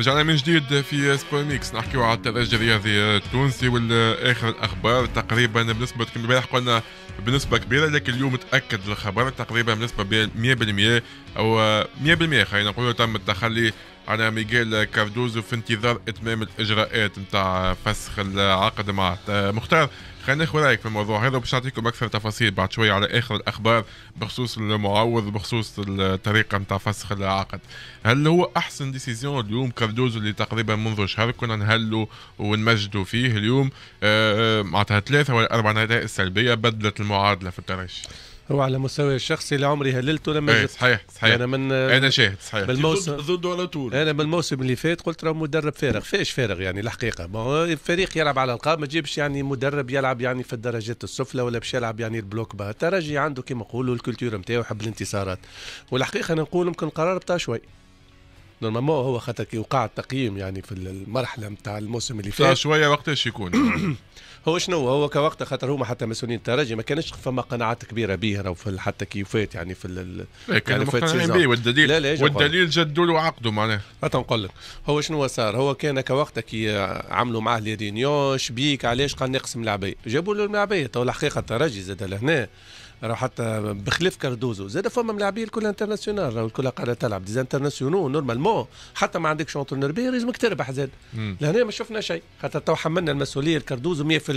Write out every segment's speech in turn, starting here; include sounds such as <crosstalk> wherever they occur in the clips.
رجعنا من جديد في سبور ميكس نحكيو على الترجي الرياضي التونسي والاخر الاخبار تقريبا بنسبه كما البارح قلنا بنسبه كبيره لكن اليوم تاكد الخبر تقريبا بنسبه 100% او 100% خلينا نقول تم التخلي على ميغيل كاردوزو في انتظار اتمام الاجراءات نتاع فسخ العقد معه مختار خلينا ناخذ رايك في الموضوع هذا وباش نعطيكم اكثر تفاصيل بعد شويه على اخر الاخبار بخصوص المعوض بخصوص الطريقه نتاع فسخ العقد هل هو احسن ديسيزيون اليوم كاردوزو اللي تقريبا منذ شهر كنا نهلو ونمجدوا فيه اليوم آه، آه، معناتها ثلاثه ولا اربع نتائج سلبيه بدلت المعادله في الترشي هو على مستوى الشخصي لعمري هللته لما ايه صحيح صحيح انا من انا شاهد صحيح بالموسم ضد على طول انا بالموسم اللي فات قلت راه مدرب فارغ فاش فارغ يعني الحقيقه ما هو الفريق يلعب على القاب ما تجيبش يعني مدرب يلعب يعني في الدرجات السفلى ولا باش يلعب يعني البلوك با الترجي عنده كما نقولوا الكولتور نتاعو يحب الانتصارات والحقيقه انا نقول يمكن القرار بتاع شوي نورمالمون نعم، هو خاطر كي وقع التقييم يعني في المرحله نتاع الموسم اللي فات شويه وقتاش يكون <clears throat> هو شنو هو كوقت خاطر هما حتى مسؤولين الترجي ما كانش فما قناعات كبيره به راهو حتى كي فات يعني في ال إيه، يعني كانوا مقتنعين به والدليل لا لا والدليل جدوا له عقده معناها حتى نقول لك هو شنو صار هو كان كوقت كي عملوا معاه لي رينيو شبيك علاش قال نقسم لعبيه جابوا له العباد تو الحقيقه الترجي زاد لهنا راهو حتى بخلاف كاردوزو زاد فما ملاعبين الكل انترناسيونال راهو الكل قاعده تلعب ديز انترناسيونو نورمالمون حتى ما عندكش اونترونور باهي لازمك تربح زاد لهنا ما شفنا شيء خاطر تو حملنا المسؤوليه لكاردوزو 100%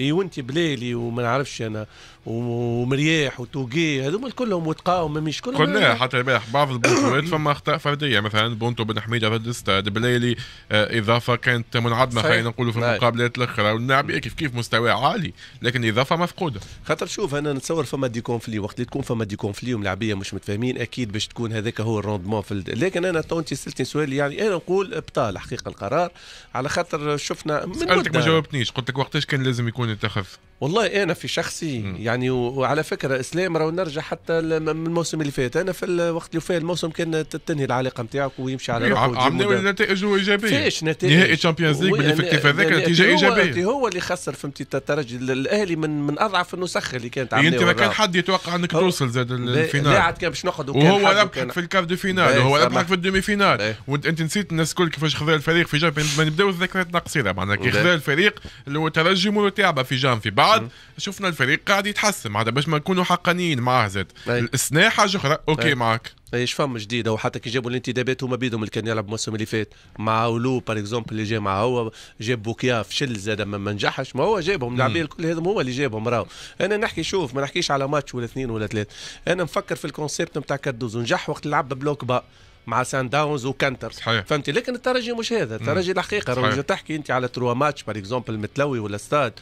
اي وانت بلالي وما نعرفش انا ومرياح وتوقي هذوما كلهم وتقاوم مش كلهم قلنا حتى البارح بعض البطولات فما اخطاء فرديه مثلا بونتو بن حميده ضد الستاد بلالي آه، اضافه كانت منعدمه خلينا نقولوا في نعم. المقابلات الاخرى واللاعب كيف كيف مستواه عالي لكن اضافه مفقوده خاطر شوف انا نتصور فما دي كونفلي وقت اللي تكون فما دي كونفلي والعبيه مش متفاهمين اكيد باش تكون هذاك هو الروندمون في لكن انا تو انت سالتني سؤال يعني انا نقول ابطال حقيقه القرار على خاطر شفنا من سالتك ما جاوبتنيش قلت لك وقتاش كان لازم يكون يتخذ والله انا في شخصي م. يعني وعلى فكره اسلام راه نرجع حتى من الموسم اللي فات انا في الوقت اللي فات الموسم كان تنهي العلاقه نتاعك ويمشي على إيه، روحه عم ناول نتائج ايجابيه فيش نتائج نهائي تشامبيونز ليج بالافكتيف هذاك نتيجه ايجابيه هو, هو اللي خسر فهمتي الترجي الاهلي من من اضعف النسخ اللي كانت إيه، عامله انت ما كان حد يتوقع انك توصل زاد الفينال لا عاد كان باش ناخذ وهو ربحك في الكاف دو فينال وهو ربحك في الدومي فينال إيه. وانت نسيت الناس الكل كيفاش خذا الفريق في جام ما نبداو الذكريات قصيره معناها كي خذا الفريق اللي هو ترجي مولو تاعبه في في بعض بعد شفنا الفريق قاعد يتحسن معناتها باش ما نكونوا حقانيين معاه زاد السنه حاجه اخرى اوكي معك ايش فهم جديده وحتى كي جابوا الانتدابات هما بيدهم اللي كان يلعب الموسم اللي فات مع اولو بار اكزومبل اللي جا مع هو جاب بوكيا فشل زاد ما نجحش ما هو جابهم العباد الكل هذا هو اللي جابهم راهو انا نحكي شوف ما نحكيش على ماتش ولا اثنين ولا ثلاث انا نفكر في الكونسيبت نتاع كاردوزو نجح وقت لعب بلوك با مع سان داونز وكانتر صحيح. فهمتي لكن الترجي مش هذا الترجي الحقيقه راه تحكي انت على تروا ماتش بار اكزومبل متلوي ولا ستاد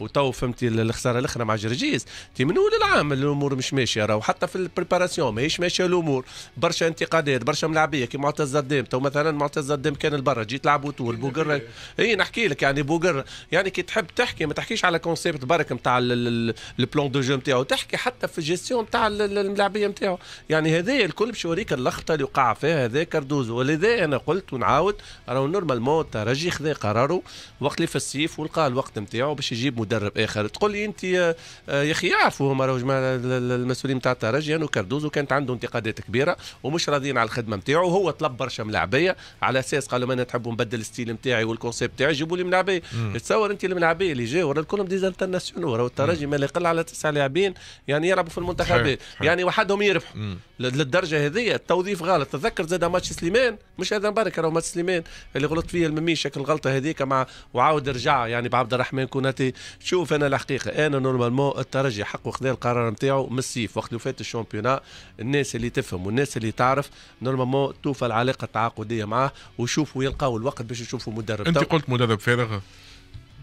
وتو فهمتي الخساره الاخرى مع جرجيز انت من اول العام الامور مش ماشيه راهو حتى في البريباراسيون ماهيش ماشيه الامور برشا انتقادات برشا ملاعبيه كي معتز الدام تو مثلا معتز الدام كان لبرا جيت لعبوا طول يعني بوقر اي نحكي لك يعني بوقر يعني كي تحب تحكي ما تحكيش على كونسيبت برك نتاع البلون دو جو نتاعو تحكي حتى في الجيستيون نتاع الملاعبيه نتاعو يعني هذايا الكل باش يوريك اللخطه اللي وقع فيها هذا كاردوزو ولذا انا قلت ونعاود راهو نورمالمون الترجي خذا قراره وقت اللي في الصيف ولقى الوقت نتاعو باش يجيب مدرب اخر تقول لي انت آه، آه، يا اخي يعرفوا هما راهو المسؤولين نتاع الترجي انه كاردوزو كانت عنده انتقادات كبيره ومش راضيين على الخدمه نتاعو هو طلب برشا ملاعبيه على اساس قالوا انا تحبوا نبدل الستيل نتاعي والكونسيبت نتاعي جيبوا لي ملاعبيه تصور انت الملاعبيه اللي جاوا كلهم ديز انترناسيونال راهو الترجي ما لا يقل على تسع لاعبين يعني يلعبوا في المنتخبات يعني وحدهم يربحوا للدرجه هذه التوظيف غلط تذكر زاد ماتش سليمان مش هذا مبارك راهو ماتش سليمان اللي غلط فيه المميشه شكل الغلطه هذيك مع وعاود رجع يعني بعبد الرحمن كوناتي شوف انا الحقيقه انا نورمالمون الترجي حقه خذا القرار نتاعو من الصيف وقت اللي فات الشامبيونات الناس اللي تفهم والناس اللي تعرف نورمالمون توفى العلاقه التعاقديه معاه وشوفوا يلقاو الوقت باش يشوفوا مدرب انت قلت مدرب فارغ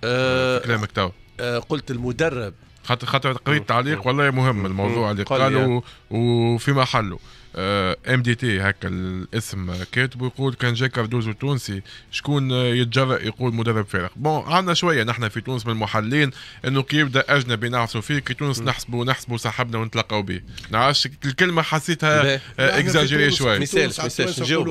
أه كلامك تو أه قلت المدرب خاطر خاطر قريت تعليق والله مهم الموضوع اللي قالوا وفي محله ام دي تي هكا الاسم كاتبه يقول كان جاي كاردوزو تونسي شكون يتجرأ يقول مدرب فارغ بون عندنا شويه نحن في تونس من المحللين انه كي يبدا اجنبي نعرفوا فيه كي تونس نحسبوا نحسبوا صاحبنا ونتلقوا به نعرفش الكلمه حسيتها اكزاجيري شويه مثال مثال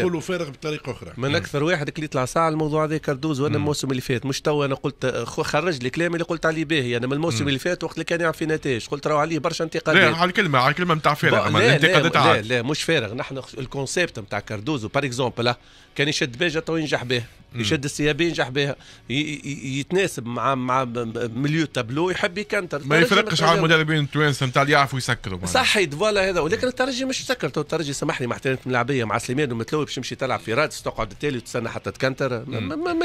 نقولوا فارغ بطريقه اخرى من اكثر واحد اللي طلع ساعه الموضوع هذا كاردوزو انا الموسم اللي فات مش تو انا قلت خرج لي كلام اللي قلت عليه باهي انا من الموسم اللي فات وقت اللي كان يعرف في نتائج قلت راهو عليه برشا انتقادات لا على الكلمه على الكلمه نتاع فارغ انتقادات نعم. لا لا مش فارغ نحن الكونسيبت نتاع كاردوزو بار اكزومبل كان يشد بيجا تو ينجح به يشد السيابي ينجح بها يتناسب مع مع مليو تابلو يحب يكنتر ما يفرقش على المدربين التوانسه نتاع اللي يعرفوا يسكروا صحيت فوالا هذا ولكن الترجي مش سكر الترجي سامحني مع احترامي الملاعبيه مع سليمان ومتلوي باش يمشي تلعب في رادس تقعد تالي وتستنى حتى تكنتر